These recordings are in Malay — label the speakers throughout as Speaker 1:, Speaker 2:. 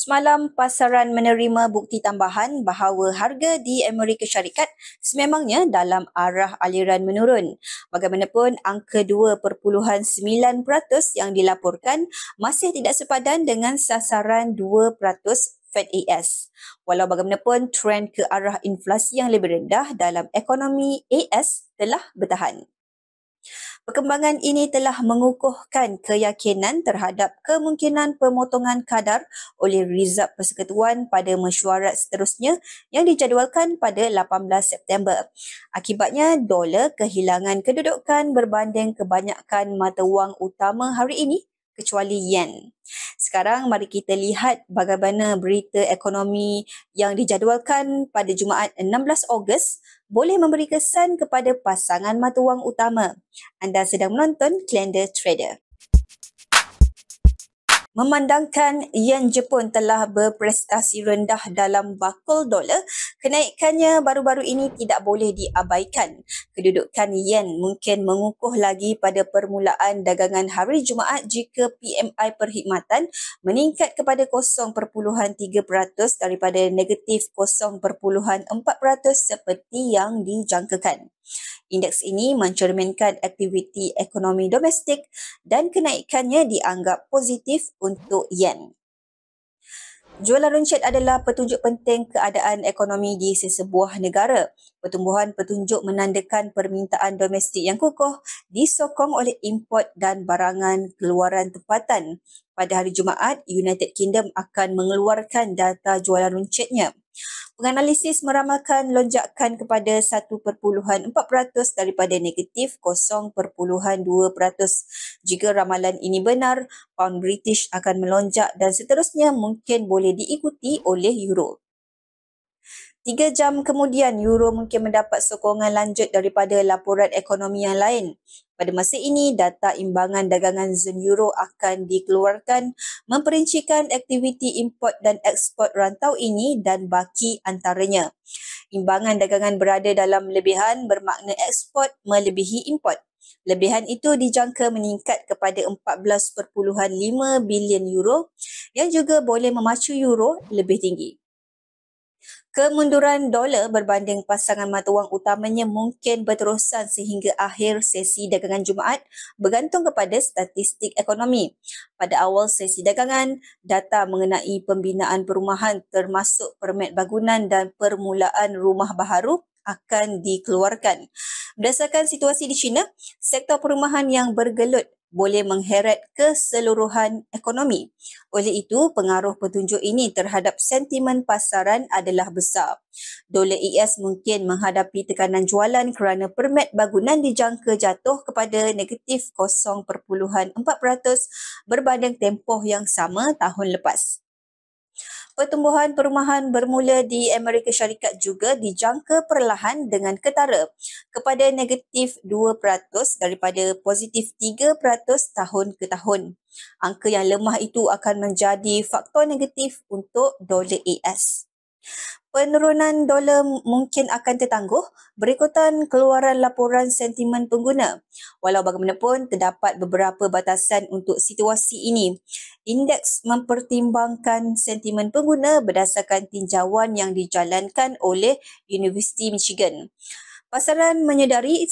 Speaker 1: Semalam pasaran menerima bukti tambahan bahawa harga di Amerika Syarikat sememangnya dalam arah aliran menurun. Bagaimanapun, angka 2.9% yang dilaporkan masih tidak sepadan dengan sasaran 2% Fed AS. Walau bagaimanapun, trend ke arah inflasi yang lebih rendah dalam ekonomi AS telah bertahan. Perkembangan ini telah mengukuhkan keyakinan terhadap kemungkinan pemotongan kadar oleh Rizab Persekutuan pada mesyuarat seterusnya yang dijadualkan pada 18 September. Akibatnya, dolar kehilangan kedudukan berbanding kebanyakan mata wang utama hari ini kecuali yen. Sekarang mari kita lihat bagaimana berita ekonomi yang dijadualkan pada Jumaat 16 Ogos boleh memberi kesan kepada pasangan mata wang utama. Anda sedang menonton Calendar Trader. Memandangkan yen Jepun telah berprestasi rendah dalam bakul dolar, kenaikannya baru-baru ini tidak boleh diabaikan. Kedudukan yen mungkin mengukuh lagi pada permulaan dagangan hari Jumaat jika PMI perkhidmatan meningkat kepada 0.3% daripada negatif 0.4% seperti yang dijangkakan. Indeks ini mencerminkan aktiviti ekonomi domestik dan kenaikannya dianggap positif untuk yen. Jualan runcit adalah petunjuk penting keadaan ekonomi di sesebuah negara. Pertumbuhan petunjuk menandakan permintaan domestik yang kukuh disokong oleh import dan barangan keluaran tempatan. Pada hari Jumaat, United Kingdom akan mengeluarkan data jualan runcitnya. Penganalisis meramalkan lonjakan kepada 1.4% daripada negatif 0.2%. Jika ramalan ini benar, pound British akan melonjak dan seterusnya mungkin boleh diikuti oleh Euro. Tiga jam kemudian, euro mungkin mendapat sokongan lanjut daripada laporan ekonomi yang lain. Pada masa ini, data imbangan dagangan zon euro akan dikeluarkan memperincikan aktiviti import dan ekspor rantau ini dan baki antaranya. Imbangan dagangan berada dalam lebihan bermakna ekspor melebihi import. Lebihan itu dijangka meningkat kepada 14.5 bilion euro yang juga boleh memacu euro lebih tinggi. Kemunduran dolar berbanding pasangan mata wang utamanya mungkin berterusan sehingga akhir sesi dagangan Jumaat bergantung kepada statistik ekonomi. Pada awal sesi dagangan, data mengenai pembinaan perumahan termasuk permit bangunan dan permulaan rumah baharu akan dikeluarkan. Berdasarkan situasi di China, sektor perumahan yang bergelut boleh mengheret keseluruhan ekonomi. Oleh itu, pengaruh petunjuk ini terhadap sentimen pasaran adalah besar. Dolar ES mungkin menghadapi tekanan jualan kerana permit bangunan dijangka jatuh kepada negatif 0.4% berbanding tempoh yang sama tahun lepas. Pertumbuhan perumahan bermula di Amerika Syarikat juga dijangka perlahan dengan ketara kepada negatif 2% daripada positif 3% tahun ke tahun. Angka yang lemah itu akan menjadi faktor negatif untuk dolar AS. Penurunan dolar mungkin akan tertangguh berikutan keluaran laporan sentimen pengguna. Walau bagaimanapun, terdapat beberapa batasan untuk situasi ini. Indeks mempertimbangkan sentimen pengguna berdasarkan tinjauan yang dijalankan oleh University Michigan. Pasaran menyedari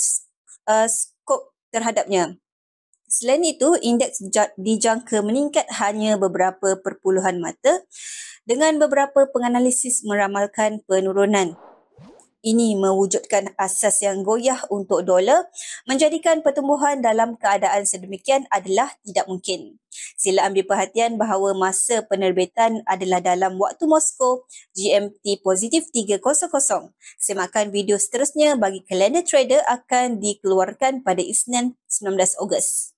Speaker 1: uh, skop terhadapnya. Selain itu, indeks dijangka meningkat hanya beberapa perpuluhan mata dengan beberapa penganalisis meramalkan penurunan. Ini mewujudkan asas yang goyah untuk dolar menjadikan pertumbuhan dalam keadaan sedemikian adalah tidak mungkin. Sila ambil perhatian bahawa masa penerbitan adalah dalam waktu Moskow GMT positif 300. Semakan video seterusnya bagi kalender trader akan dikeluarkan pada Isnin 19 Ogos.